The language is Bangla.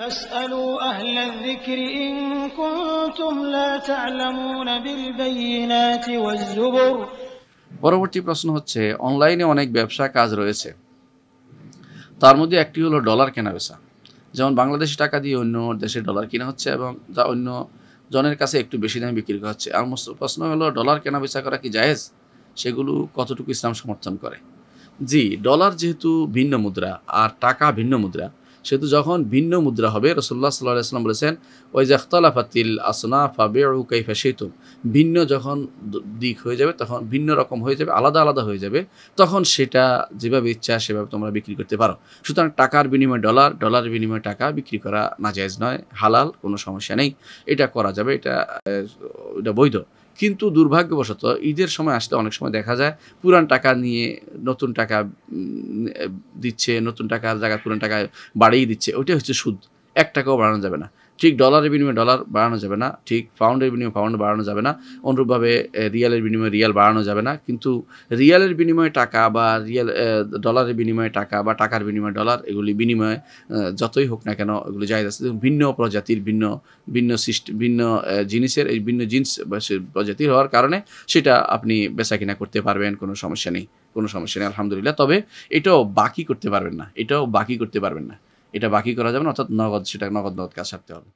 পরবর্তী প্রশ্ন হচ্ছে অনলাইনে অনেক ব্যবসা কাজ রয়েছে তার মধ্যে একটি হলো ডলার কেনা বেচা যেমন বাংলাদেশি টাকা দিয়ে অন্য দেশে ডলার কেনা হচ্ছে এবং যা অন্য জনের কাছে একটু বেশি দামে বিক্রি করা হচ্ছে আর প্রশ্ন হলো ডলার কেনা বেচা করা কি জায়েজ সেগুলো কতটুকু ইসলাম সমর্থন করে জি ডলার যেহেতু ভিন্ন মুদ্রা আর টাকা ভিন্ন মুদ্রা সেহেতু যখন ভিন্ন মুদ্রা হবে রসোল্লা সাল্লাহ ইসলাম বলেছেন ওই যে ফাতিল আসনা ফাবে ও কাইফা ভিন্ন যখন দিক হয়ে যাবে তখন ভিন্ন রকম হয়ে যাবে আলাদা আলাদা হয়ে যাবে তখন সেটা যেভাবে ইচ্ছা সেভাবে তোমরা বিক্রি করতে পারো সুতরাং টাকার বিনিময়ে ডলার ডলারের বিনিময়ে টাকা বিক্রি করা নাজায়জ নয় হালাল কোনো সমস্যা নেই এটা করা যাবে এটা এটা বৈধ কিন্তু দুর্ভাগ্যবশত ঈদের সময় আসলে অনেক সময় দেখা যায় পুরান টাকা নিয়ে নতুন টাকা দিচ্ছে নতুন টাকার জায়গায় পুরান টাকা বাড়িয়ে দিচ্ছে ওইটাই হচ্ছে সুদ এক টাকাও বাড়ানো যাবে না ঠিক ডলারের বিনিময়ে ডলার বাড়ানো যাবে না ঠিক পাউন্ডের বিনিময়ে পাউন্ড বাড়ানো যাবে না অনুরূপভাবে রিয়ালের বিনিময়ে রিয়াল বাড়ানো যাবে না কিন্তু রিয়ালের বিনিময়ে টাকা বা রিয়াল ডলারের বিনিময়ে টাকা বা টাকার বিনিময়ে ডলার এগুলি বিনিময়ে যতই হোক না কেন এগুলি জায়গ আছে ভিন্ন প্রজাতির ভিন্ন ভিন্ন সিস্টেম ভিন্ন জিনিসের এই ভিন্ন জিনিস প্রজাতির হওয়ার কারণে সেটা আপনি বেচা কিনা করতে পারবেন কোনো সমস্যা নেই কোনো সমস্যা নেই আলহামদুলিল্লাহ তবে এটাও বাকি করতে পারবেন না এটাও বাকি করতে পারবেন না এটা বাকি করা যাবে না অর্থাৎ নগদ সেটা নগদ নগদ কাজ সারতে হবে